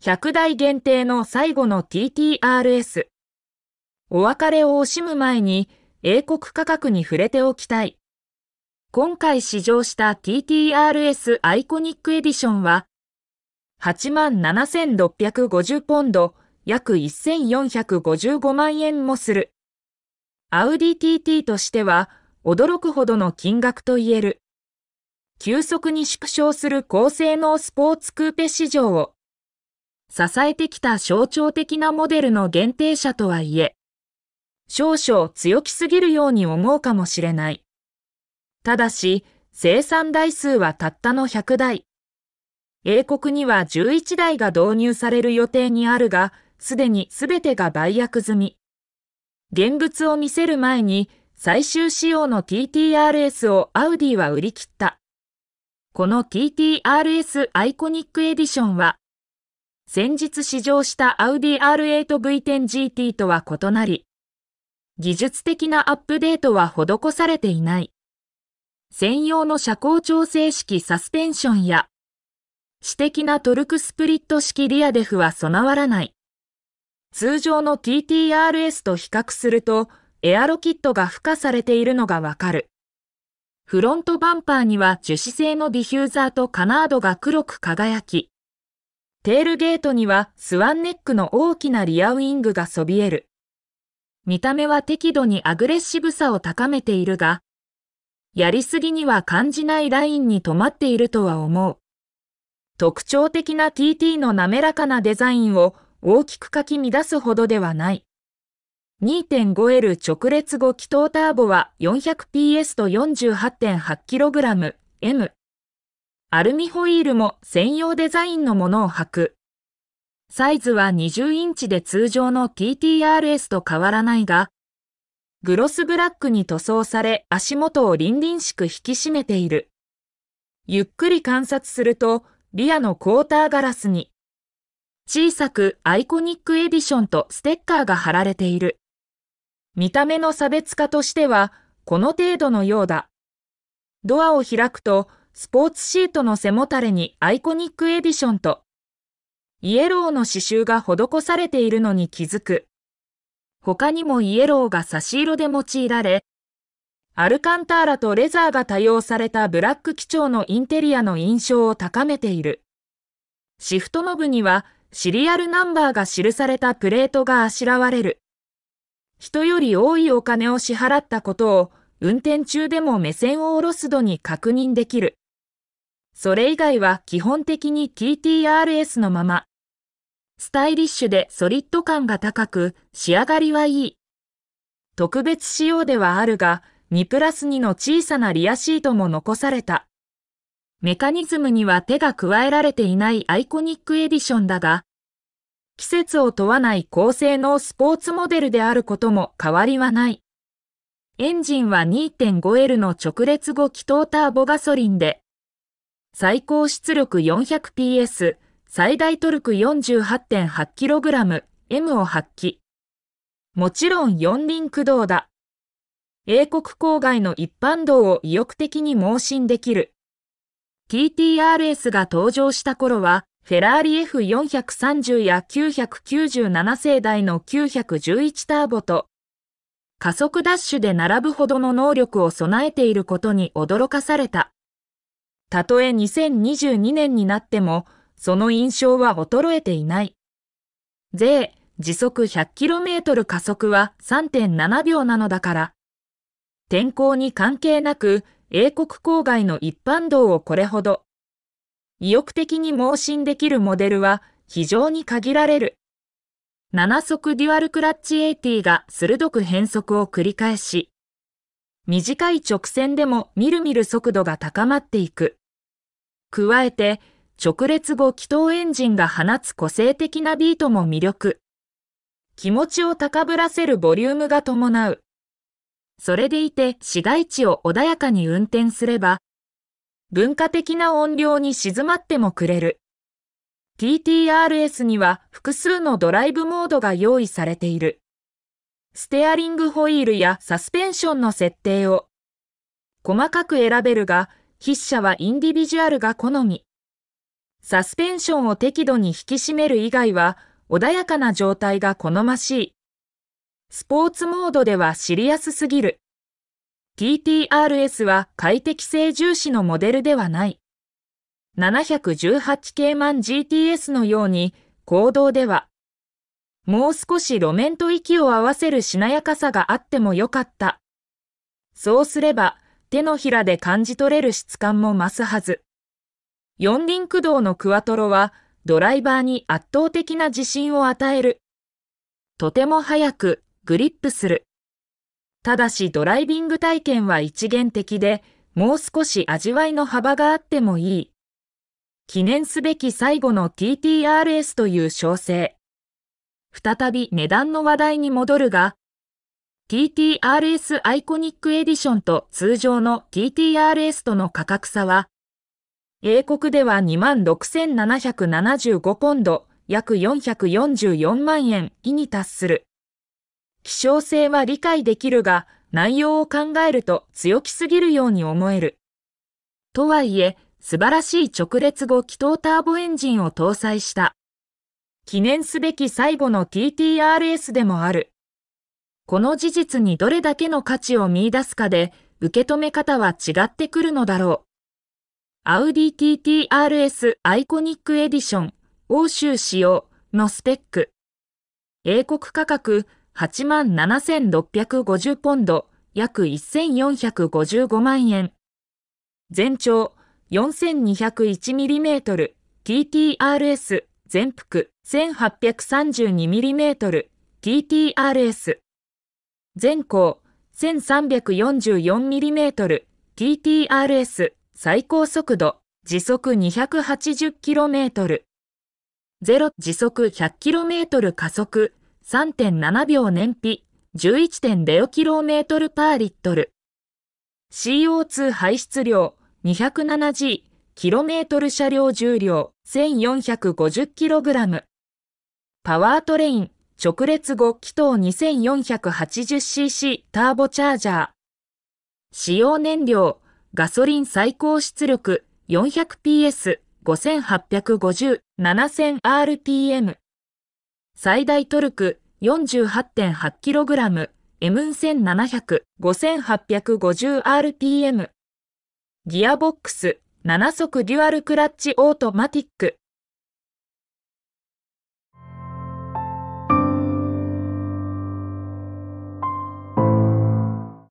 100台限定の最後の TTRS。お別れを惜しむ前に英国価格に触れておきたい。今回試乗した TTRS アイコニックエディションは、87,650ポンド、約1,455万円もする。アウディ TT としては驚くほどの金額と言える。急速に縮小する高性能スポーツクーペ市場を支えてきた象徴的なモデルの限定者とはいえ、少々強気すぎるように思うかもしれない。ただし、生産台数はたったの100台。英国には11台が導入される予定にあるが、すでに全てが売約済み。現物を見せる前に、最終仕様の TTRS をアウディは売り切った。この TTRS アイコニックエディションは先日試乗したアウディ R8V10GT とは異なり、技術的なアップデートは施されていない。専用の車高調整式サスペンションや、私的なトルクスプリット式リアデフは備わらない。通常の TTRS と比較すると、エアロキットが付加されているのがわかる。フロントバンパーには樹脂製のディフューザーとカナードが黒く輝き、テールゲートにはスワンネックの大きなリアウィングがそびえる。見た目は適度にアグレッシブさを高めているが、やりすぎには感じないラインに止まっているとは思う。特徴的な TT の滑らかなデザインを大きくかき乱すほどではない。2.5L 直列後気筒ターボは 400PS と 48.8kgM。アルミホイールも専用デザインのものを履く。サイズは20インチで通常の TTRS と変わらないが、グロスブラックに塗装され足元を凛々しく引き締めている。ゆっくり観察すると、リアのクォーターガラスに、小さくアイコニックエディションとステッカーが貼られている。見た目の差別化としては、この程度のようだ。ドアを開くと、スポーツシートの背もたれにアイコニックエディションと、イエローの刺繍が施されているのに気づく。他にもイエローが差し色で用いられ、アルカンターラとレザーが多用されたブラック基調のインテリアの印象を高めている。シフトノブにはシリアルナンバーが記されたプレートがあしらわれる。人より多いお金を支払ったことを運転中でも目線を下ろす度に確認できる。それ以外は基本的に TTRS のまま。スタイリッシュでソリッド感が高く、仕上がりはいい。特別仕様ではあるが、2プラス2の小さなリアシートも残された。メカニズムには手が加えられていないアイコニックエディションだが、季節を問わない高性能スポーツモデルであることも変わりはない。エンジンは 2.5L の直列後気筒ターボガソリンで、最高出力 400PS、最大トルク 48.8kg、M を発揮。もちろん四輪駆動だ。英国郊外の一般道を意欲的に盲信できる。TTRS が登場した頃は、フェラーリ F430 や997世代の911ターボと、加速ダッシュで並ぶほどの能力を備えていることに驚かされた。たとえ2022年になっても、その印象は衰えていない。税、時速 100km 加速は3.7秒なのだから。天候に関係なく、英国郊外の一般道をこれほど。意欲的に盲信できるモデルは非常に限られる。7速デュアルクラッチ80が鋭く変速を繰り返し、短い直線でもみるみる速度が高まっていく。加えて、直列後気筒エンジンが放つ個性的なビートも魅力。気持ちを高ぶらせるボリュームが伴う。それでいて市街地を穏やかに運転すれば、文化的な音量に静まってもくれる。TTRS には複数のドライブモードが用意されている。ステアリングホイールやサスペンションの設定を細かく選べるが、筆者はインディビジュアルが好み。サスペンションを適度に引き締める以外は、穏やかな状態が好ましい。スポーツモードではシリアスすぎる。TTRS は快適性重視のモデルではない。718系満 GTS のように、行動では、もう少し路面と息を合わせるしなやかさがあってもよかった。そうすれば、手のひらで感じ取れる質感も増すはず。四輪駆動のクワトロはドライバーに圧倒的な自信を与える。とても速くグリップする。ただしドライビング体験は一元的で、もう少し味わいの幅があってもいい。記念すべき最後の TTRS という小生。再び値段の話題に戻るが、TTRS アイコニックエディションと通常の TTRS との価格差は、英国では26,775ポンド、約444万円以に達する。希少性は理解できるが、内容を考えると強気すぎるように思える。とはいえ、素晴らしい直列後気筒ターボエンジンを搭載した。記念すべき最後の TTRS でもある。この事実にどれだけの価値を見出すかで、受け止め方は違ってくるのだろう。アウディ TTRS アイコニックエディション欧州仕様のスペック。英国価格87,650ポンド約1,455万円。全長 4,201mm TTRS 全幅 1832mm TTRS 全高 1344mm、TTRS 最高速度時速 280km。0時速 100km 加速3.7秒燃費 11.0km パーリットル。CO2 排出量2 7 0 km 車両重量 1450kg。パワートレイン直列5気筒 2480cc ターボチャージャー。使用燃料、ガソリン最高出力 400PS5850-7000rpm。最大トルク 48.8kg。M1700-5850rpm。ギアボックス7速デュアルクラッチオートマティック。